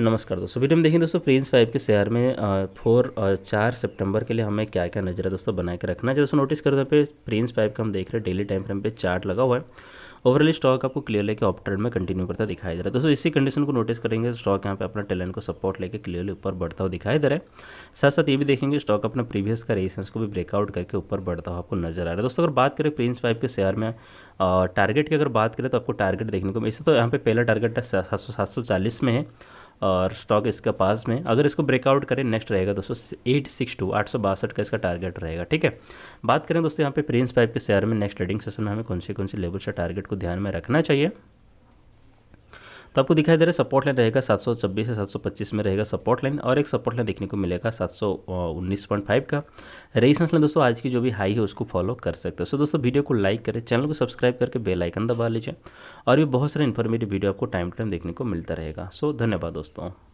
नमस्कार दोस्तों वीडियो में देखें दोस्तों प्रिंस फाइव के शेयर में फोर और चार सितंबर के लिए हमें क्या क्या नजर है दोस्तों बनाए के रखना है दोस्तों नोटिस कर दो पे प्रिंस फाइव का हम देख रहे हैं डेली टाइम फ्रेम पे चार्ट लगा हुआ है ओवरऑल स्टॉक आपको क्लियर लेके ऑप ट्रेंड में कंटिन्यू करता दिखाई दे रहा है दोस्तों इसी कंडीशन को नोटिस करेंगे स्टॉक यहाँ पे अपना टैलेंट को सपोर्ट लेके क्लियरली ऊपर बढ़ता हुआ दिखाई दे रहा है साथ साथ ये भी देखेंगे स्टॉक अपना प्रीवियस का रेजिस्टेंस को भी ब्रेकआउट करके ऊपर बढ़ता हुआ आपको नजर आ रहा है दोस्तों अगर बात करें प्रिंस फाइव के शेयर में टारगेट की अगर बात करें तो आपको टारगेट देखने को मिले तो यहाँ पे पहला टारगेट सात सौ में है और स्टॉक इसके पास में अगर इसको ब्रेकआउट करें नेक्स्ट रहेगा दोस्तों एट सिक्स टू आठ सौ बासठ का इसका टारगेट रहेगा ठीक है बात करें दोस्तों यहाँ पे प्रिंस पाइप के शेयर में नेक्स्ट ट्रेडिंग सेशन में हमें कौन से कौन से लेवल से टारगेट को ध्यान में रखना चाहिए तो आपको दिखाई दे रहा है सपोर्ट लाइन रहेगा 726 से 725 में रहेगा सपोर्ट लाइन और एक सपोर्ट लाइन देखने को मिलेगा 719.5 का रेजिस्टेंस लाइन दोस्तों आज की जो भी हाई है उसको फॉलो कर सकते हो सो दोस्तों वीडियो को लाइक करें चैनल को सब्सक्राइब करके बेल आइकन दबा लीजिए और भी बहुत सारे इन्फॉर्मेटिव वीडियो आपको टाइम टू टाइम देखने को मिलता रहेगा सो धन्यवाद दोस्तों